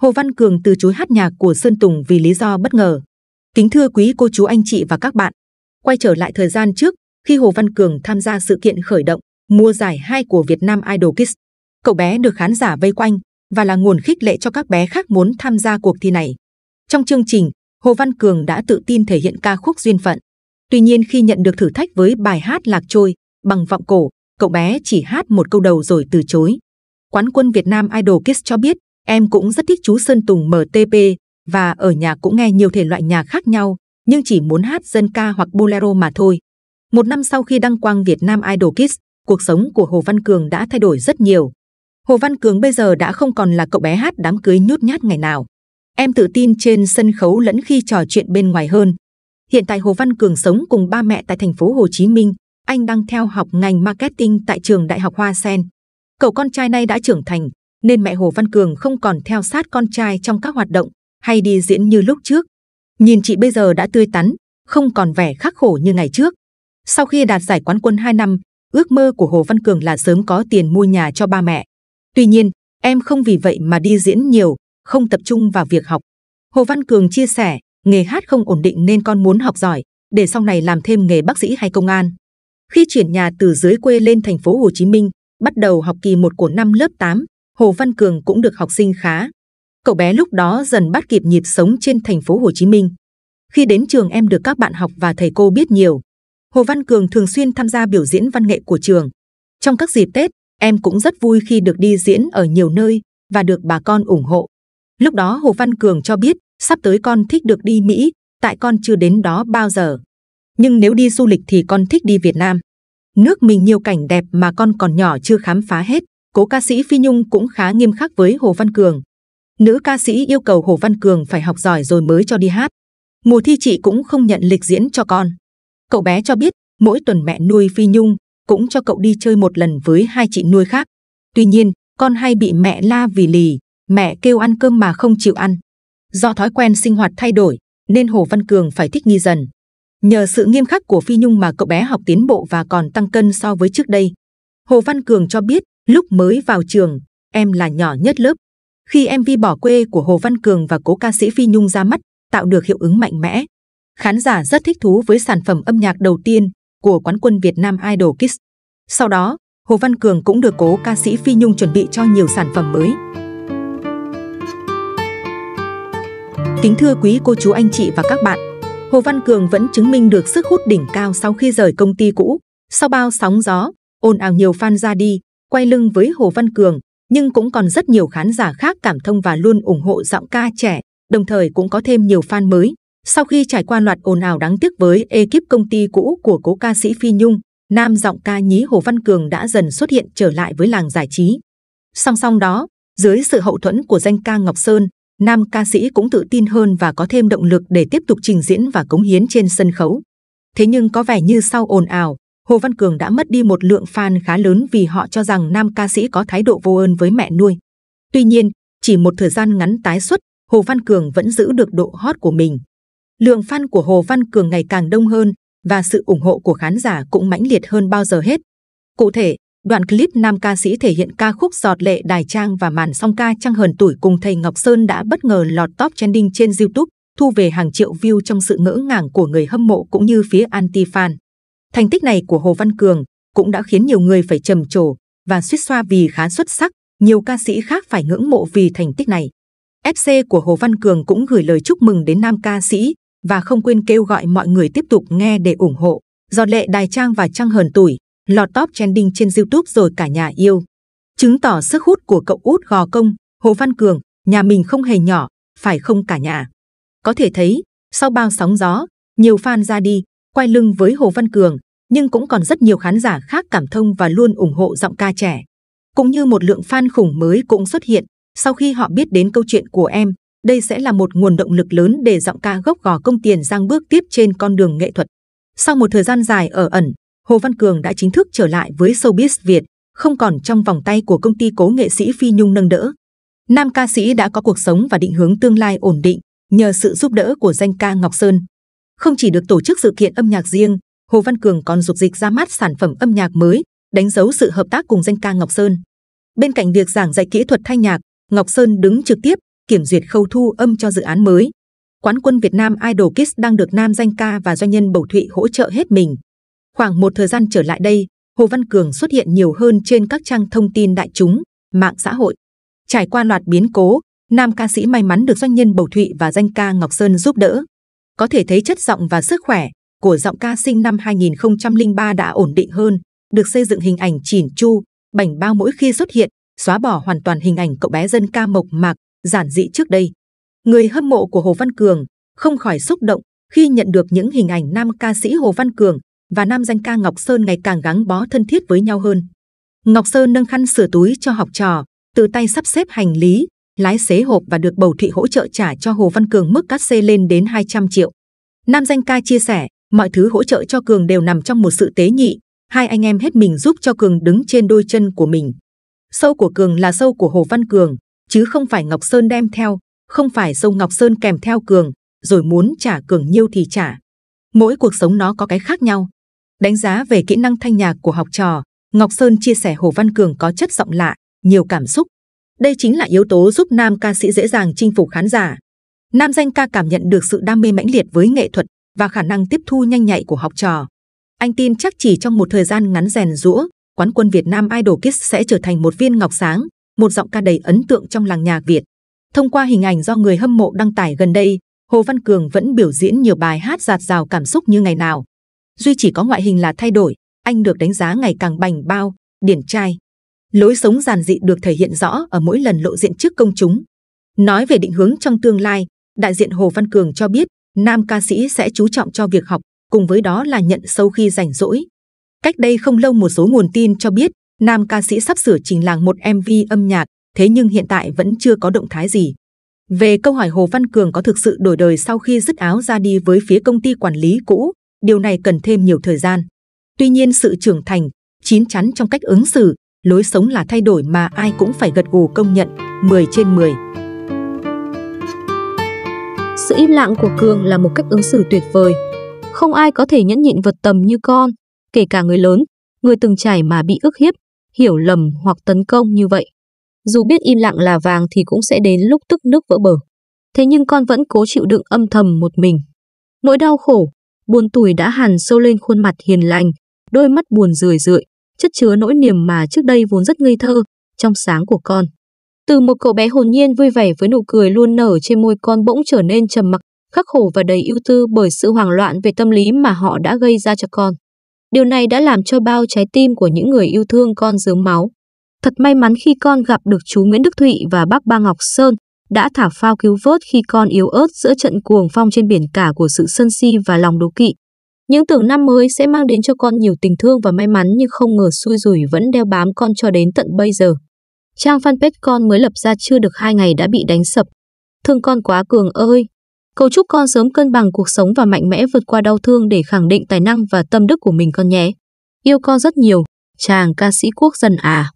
Hồ Văn Cường từ chối hát nhạc của Sơn Tùng vì lý do bất ngờ. Kính thưa quý cô chú anh chị và các bạn, quay trở lại thời gian trước khi Hồ Văn Cường tham gia sự kiện khởi động mùa giải 2 của Việt Nam Idol Kids. Cậu bé được khán giả vây quanh và là nguồn khích lệ cho các bé khác muốn tham gia cuộc thi này. Trong chương trình, Hồ Văn Cường đã tự tin thể hiện ca khúc duyên phận. Tuy nhiên khi nhận được thử thách với bài hát lạc trôi bằng vọng cổ, cậu bé chỉ hát một câu đầu rồi từ chối. Quán quân Việt Nam Idol Kids cho biết Em cũng rất thích chú Sơn Tùng MTP và ở nhà cũng nghe nhiều thể loại nhạc khác nhau, nhưng chỉ muốn hát dân ca hoặc bolero mà thôi. Một năm sau khi đăng quang Việt Nam Idol Kids, cuộc sống của Hồ Văn Cường đã thay đổi rất nhiều. Hồ Văn Cường bây giờ đã không còn là cậu bé hát đám cưới nhút nhát ngày nào. Em tự tin trên sân khấu lẫn khi trò chuyện bên ngoài hơn. Hiện tại Hồ Văn Cường sống cùng ba mẹ tại thành phố Hồ Chí Minh. Anh đang theo học ngành marketing tại trường Đại học Hoa Sen. Cậu con trai này đã trưởng thành, nên mẹ Hồ Văn Cường không còn theo sát con trai trong các hoạt động hay đi diễn như lúc trước. Nhìn chị bây giờ đã tươi tắn, không còn vẻ khắc khổ như ngày trước. Sau khi đạt giải quán quân 2 năm, ước mơ của Hồ Văn Cường là sớm có tiền mua nhà cho ba mẹ. Tuy nhiên, em không vì vậy mà đi diễn nhiều, không tập trung vào việc học. Hồ Văn Cường chia sẻ, nghề hát không ổn định nên con muốn học giỏi, để sau này làm thêm nghề bác sĩ hay công an. Khi chuyển nhà từ dưới quê lên thành phố Hồ Chí Minh, bắt đầu học kỳ 1 của năm lớp 8, Hồ Văn Cường cũng được học sinh khá. Cậu bé lúc đó dần bắt kịp nhịp sống trên thành phố Hồ Chí Minh. Khi đến trường em được các bạn học và thầy cô biết nhiều. Hồ Văn Cường thường xuyên tham gia biểu diễn văn nghệ của trường. Trong các dịp Tết, em cũng rất vui khi được đi diễn ở nhiều nơi và được bà con ủng hộ. Lúc đó Hồ Văn Cường cho biết sắp tới con thích được đi Mỹ, tại con chưa đến đó bao giờ. Nhưng nếu đi du lịch thì con thích đi Việt Nam. Nước mình nhiều cảnh đẹp mà con còn nhỏ chưa khám phá hết cố ca sĩ Phi Nhung cũng khá nghiêm khắc với Hồ Văn Cường. Nữ ca sĩ yêu cầu Hồ Văn Cường phải học giỏi rồi mới cho đi hát. Mùa thi chị cũng không nhận lịch diễn cho con. Cậu bé cho biết mỗi tuần mẹ nuôi Phi Nhung cũng cho cậu đi chơi một lần với hai chị nuôi khác. Tuy nhiên, con hay bị mẹ la vì lì, mẹ kêu ăn cơm mà không chịu ăn. Do thói quen sinh hoạt thay đổi, nên Hồ Văn Cường phải thích nghi dần. Nhờ sự nghiêm khắc của Phi Nhung mà cậu bé học tiến bộ và còn tăng cân so với trước đây. Hồ Văn Cường cho biết Lúc mới vào trường, em là nhỏ nhất lớp. Khi MV Bỏ quê của Hồ Văn Cường và cố ca sĩ Phi Nhung ra mắt, tạo được hiệu ứng mạnh mẽ. Khán giả rất thích thú với sản phẩm âm nhạc đầu tiên của quán quân Việt Nam Idol Kids. Sau đó, Hồ Văn Cường cũng được cố ca sĩ Phi Nhung chuẩn bị cho nhiều sản phẩm mới. Kính thưa quý cô chú anh chị và các bạn, Hồ Văn Cường vẫn chứng minh được sức hút đỉnh cao sau khi rời công ty cũ. Sau bao sóng gió, ồn ào nhiều fan ra đi, quay lưng với Hồ Văn Cường, nhưng cũng còn rất nhiều khán giả khác cảm thông và luôn ủng hộ giọng ca trẻ, đồng thời cũng có thêm nhiều fan mới. Sau khi trải qua loạt ồn ào đáng tiếc với ekip công ty cũ của cố ca sĩ Phi Nhung, nam giọng ca nhí Hồ Văn Cường đã dần xuất hiện trở lại với làng giải trí. Song song đó, dưới sự hậu thuẫn của danh ca Ngọc Sơn, nam ca sĩ cũng tự tin hơn và có thêm động lực để tiếp tục trình diễn và cống hiến trên sân khấu. Thế nhưng có vẻ như sau ồn ào, Hồ Văn Cường đã mất đi một lượng fan khá lớn vì họ cho rằng nam ca sĩ có thái độ vô ơn với mẹ nuôi. Tuy nhiên, chỉ một thời gian ngắn tái xuất, Hồ Văn Cường vẫn giữ được độ hot của mình. Lượng fan của Hồ Văn Cường ngày càng đông hơn và sự ủng hộ của khán giả cũng mãnh liệt hơn bao giờ hết. Cụ thể, đoạn clip nam ca sĩ thể hiện ca khúc Giọt lệ đài trang và màn song ca trăng hờn tuổi cùng thầy Ngọc Sơn đã bất ngờ lọt top trending trên YouTube, thu về hàng triệu view trong sự ngỡ ngàng của người hâm mộ cũng như phía anti-fan. Thành tích này của Hồ Văn Cường cũng đã khiến nhiều người phải trầm trồ và suýt xoa vì khá xuất sắc, nhiều ca sĩ khác phải ngưỡng mộ vì thành tích này. FC của Hồ Văn Cường cũng gửi lời chúc mừng đến nam ca sĩ và không quên kêu gọi mọi người tiếp tục nghe để ủng hộ. Giọt lệ Đài Trang và trăng Hờn Tuổi lọt top trending trên YouTube rồi cả nhà yêu. Chứng tỏ sức hút của cậu út gò công, Hồ Văn Cường, nhà mình không hề nhỏ, phải không cả nhà? Có thể thấy, sau bao sóng gió, nhiều fan ra đi, quay lưng với Hồ Văn Cường, nhưng cũng còn rất nhiều khán giả khác cảm thông và luôn ủng hộ giọng ca trẻ. Cũng như một lượng fan khủng mới cũng xuất hiện, sau khi họ biết đến câu chuyện của em, đây sẽ là một nguồn động lực lớn để giọng ca gốc gò công tiền giang bước tiếp trên con đường nghệ thuật. Sau một thời gian dài ở ẩn, Hồ Văn Cường đã chính thức trở lại với showbiz Việt, không còn trong vòng tay của công ty cố nghệ sĩ Phi Nhung nâng đỡ. Nam ca sĩ đã có cuộc sống và định hướng tương lai ổn định nhờ sự giúp đỡ của danh ca Ngọc Sơn. Không chỉ được tổ chức sự kiện âm nhạc riêng, Hồ Văn Cường còn dục dịch ra mắt sản phẩm âm nhạc mới, đánh dấu sự hợp tác cùng danh ca Ngọc Sơn. Bên cạnh việc giảng dạy kỹ thuật thanh nhạc, Ngọc Sơn đứng trực tiếp kiểm duyệt khâu thu âm cho dự án mới. Quán quân Việt Nam Idol Kids đang được nam danh ca và doanh nhân Bầu Thụy hỗ trợ hết mình. Khoảng một thời gian trở lại đây, Hồ Văn Cường xuất hiện nhiều hơn trên các trang thông tin đại chúng, mạng xã hội. Trải qua loạt biến cố, nam ca sĩ may mắn được doanh nhân Bầu Thụy và danh ca Ngọc Sơn giúp đỡ có thể thấy chất giọng và sức khỏe của giọng ca sinh năm 2003 đã ổn định hơn, được xây dựng hình ảnh chỉn chu, bảnh bao mỗi khi xuất hiện, xóa bỏ hoàn toàn hình ảnh cậu bé dân ca mộc mạc, giản dị trước đây. Người hâm mộ của Hồ Văn Cường không khỏi xúc động khi nhận được những hình ảnh nam ca sĩ Hồ Văn Cường và nam danh ca Ngọc Sơn ngày càng gắn bó thân thiết với nhau hơn. Ngọc Sơn nâng khăn sửa túi cho học trò, từ tay sắp xếp hành lý, lái xế hộp và được bầu thị hỗ trợ trả cho Hồ Văn Cường mức cắt xê lên đến 200 triệu. Nam danh ca chia sẻ, mọi thứ hỗ trợ cho Cường đều nằm trong một sự tế nhị, hai anh em hết mình giúp cho Cường đứng trên đôi chân của mình. Sâu của Cường là sâu của Hồ Văn Cường, chứ không phải Ngọc Sơn đem theo, không phải sâu Ngọc Sơn kèm theo Cường, rồi muốn trả Cường nhiêu thì trả. Mỗi cuộc sống nó có cái khác nhau. Đánh giá về kỹ năng thanh nhạc của học trò, Ngọc Sơn chia sẻ Hồ Văn Cường có chất giọng lạ, nhiều cảm xúc, đây chính là yếu tố giúp nam ca sĩ dễ dàng chinh phục khán giả. Nam danh ca cảm nhận được sự đam mê mãnh liệt với nghệ thuật và khả năng tiếp thu nhanh nhạy của học trò. Anh tin chắc chỉ trong một thời gian ngắn rèn rũa, quán quân Việt Nam Idol Kids sẽ trở thành một viên ngọc sáng, một giọng ca đầy ấn tượng trong làng nhạc Việt. Thông qua hình ảnh do người hâm mộ đăng tải gần đây, Hồ Văn Cường vẫn biểu diễn nhiều bài hát giạt rào cảm xúc như ngày nào. Duy chỉ có ngoại hình là thay đổi, anh được đánh giá ngày càng bành bao, điển trai lối sống giản dị được thể hiện rõ ở mỗi lần lộ diện trước công chúng. Nói về định hướng trong tương lai, đại diện Hồ Văn Cường cho biết nam ca sĩ sẽ chú trọng cho việc học, cùng với đó là nhận sâu khi rảnh rỗi. Cách đây không lâu một số nguồn tin cho biết nam ca sĩ sắp sửa trình làng một MV âm nhạc, thế nhưng hiện tại vẫn chưa có động thái gì. Về câu hỏi Hồ Văn Cường có thực sự đổi đời sau khi dứt áo ra đi với phía công ty quản lý cũ, điều này cần thêm nhiều thời gian. Tuy nhiên sự trưởng thành, chín chắn trong cách ứng xử, lối sống là thay đổi mà ai cũng phải gật gù công nhận, 10 trên 10. Sự im lặng của Cường là một cách ứng xử tuyệt vời. Không ai có thể nhẫn nhịn vật tầm như con, kể cả người lớn, người từng trải mà bị ức hiếp, hiểu lầm hoặc tấn công như vậy. Dù biết im lặng là vàng thì cũng sẽ đến lúc tức nước vỡ bờ. Thế nhưng con vẫn cố chịu đựng âm thầm một mình. Nỗi đau khổ, buồn tủi đã hằn sâu lên khuôn mặt hiền lành, đôi mắt buồn rười rượi chất chứa nỗi niềm mà trước đây vốn rất ngây thơ, trong sáng của con. Từ một cậu bé hồn nhiên vui vẻ với nụ cười luôn nở trên môi con bỗng trở nên trầm mặc, khắc khổ và đầy ưu tư bởi sự hoảng loạn về tâm lý mà họ đã gây ra cho con. Điều này đã làm cho bao trái tim của những người yêu thương con dướng máu. Thật may mắn khi con gặp được chú Nguyễn Đức Thụy và bác Ba Ngọc Sơn đã thả phao cứu vớt khi con yếu ớt giữa trận cuồng phong trên biển cả của sự sân si và lòng đố kỵ, những tưởng năm mới sẽ mang đến cho con nhiều tình thương và may mắn nhưng không ngờ xui rủi vẫn đeo bám con cho đến tận bây giờ. Trang fanpage con mới lập ra chưa được 2 ngày đã bị đánh sập. Thương con quá cường ơi! Cầu chúc con sớm cân bằng cuộc sống và mạnh mẽ vượt qua đau thương để khẳng định tài năng và tâm đức của mình con nhé. Yêu con rất nhiều, chàng ca sĩ quốc dân à.